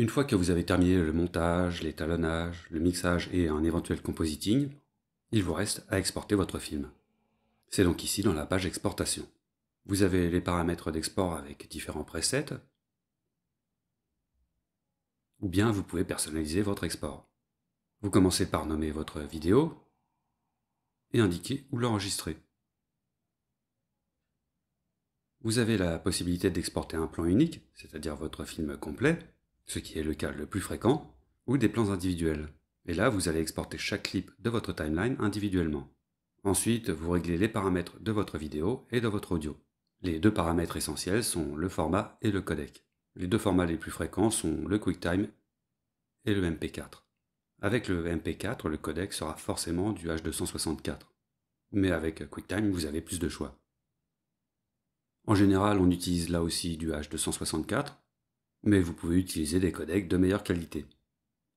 Une fois que vous avez terminé le montage, l'étalonnage, le mixage et un éventuel compositing, il vous reste à exporter votre film. C'est donc ici dans la page exportation. Vous avez les paramètres d'export avec différents presets, ou bien vous pouvez personnaliser votre export. Vous commencez par nommer votre vidéo et indiquer où l'enregistrer. Vous avez la possibilité d'exporter un plan unique, c'est-à-dire votre film complet, ce qui est le cas le plus fréquent, ou des plans individuels. Et là, vous allez exporter chaque clip de votre timeline individuellement. Ensuite, vous réglez les paramètres de votre vidéo et de votre audio. Les deux paramètres essentiels sont le format et le codec. Les deux formats les plus fréquents sont le QuickTime et le MP4. Avec le MP4, le codec sera forcément du H264. Mais avec QuickTime, vous avez plus de choix. En général, on utilise là aussi du H264 mais vous pouvez utiliser des codecs de meilleure qualité.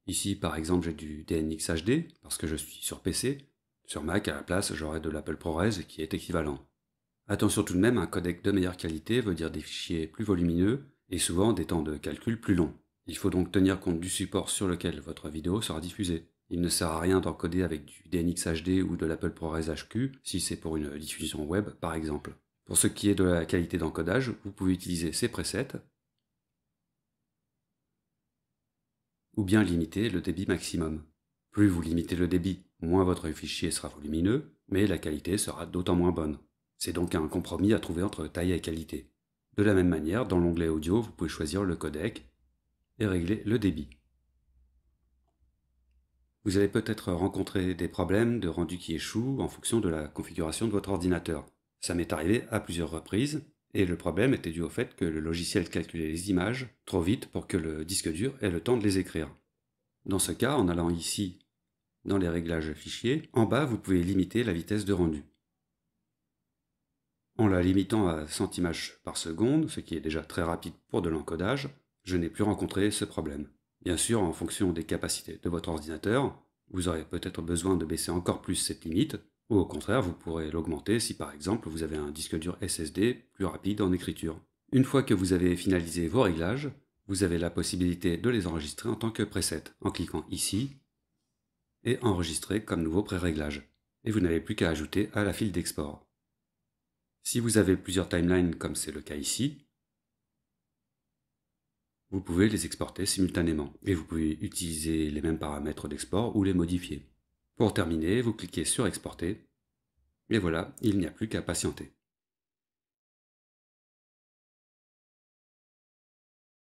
Ici, par exemple, j'ai du DNX HD, parce que je suis sur PC. Sur Mac, à la place, j'aurai de l'Apple ProRes qui est équivalent. Attention tout de même, un codec de meilleure qualité veut dire des fichiers plus volumineux et souvent des temps de calcul plus longs. Il faut donc tenir compte du support sur lequel votre vidéo sera diffusée. Il ne sert à rien d'encoder avec du DNX HD ou de l'Apple ProRes HQ si c'est pour une diffusion web par exemple. Pour ce qui est de la qualité d'encodage, vous pouvez utiliser ces presets, ou bien limiter le débit maximum. Plus vous limitez le débit, moins votre fichier sera volumineux, mais la qualité sera d'autant moins bonne. C'est donc un compromis à trouver entre taille et qualité. De la même manière, dans l'onglet audio, vous pouvez choisir le codec et régler le débit. Vous allez peut-être rencontrer des problèmes de rendu qui échouent en fonction de la configuration de votre ordinateur. Ça m'est arrivé à plusieurs reprises, et le problème était dû au fait que le logiciel calculait les images trop vite pour que le disque dur ait le temps de les écrire. Dans ce cas, en allant ici, dans les réglages fichiers, en bas vous pouvez limiter la vitesse de rendu. En la limitant à 100 images par seconde, ce qui est déjà très rapide pour de l'encodage, je n'ai plus rencontré ce problème. Bien sûr, en fonction des capacités de votre ordinateur, vous aurez peut-être besoin de baisser encore plus cette limite, ou au contraire, vous pourrez l'augmenter si par exemple vous avez un disque dur SSD plus rapide en écriture. Une fois que vous avez finalisé vos réglages, vous avez la possibilité de les enregistrer en tant que preset en cliquant ici et enregistrer comme nouveau pré-réglage. Et vous n'avez plus qu'à ajouter à la file d'export. Si vous avez plusieurs timelines comme c'est le cas ici, vous pouvez les exporter simultanément et vous pouvez utiliser les mêmes paramètres d'export ou les modifier. Pour terminer, vous cliquez sur Exporter. Et voilà, il n'y a plus qu'à patienter.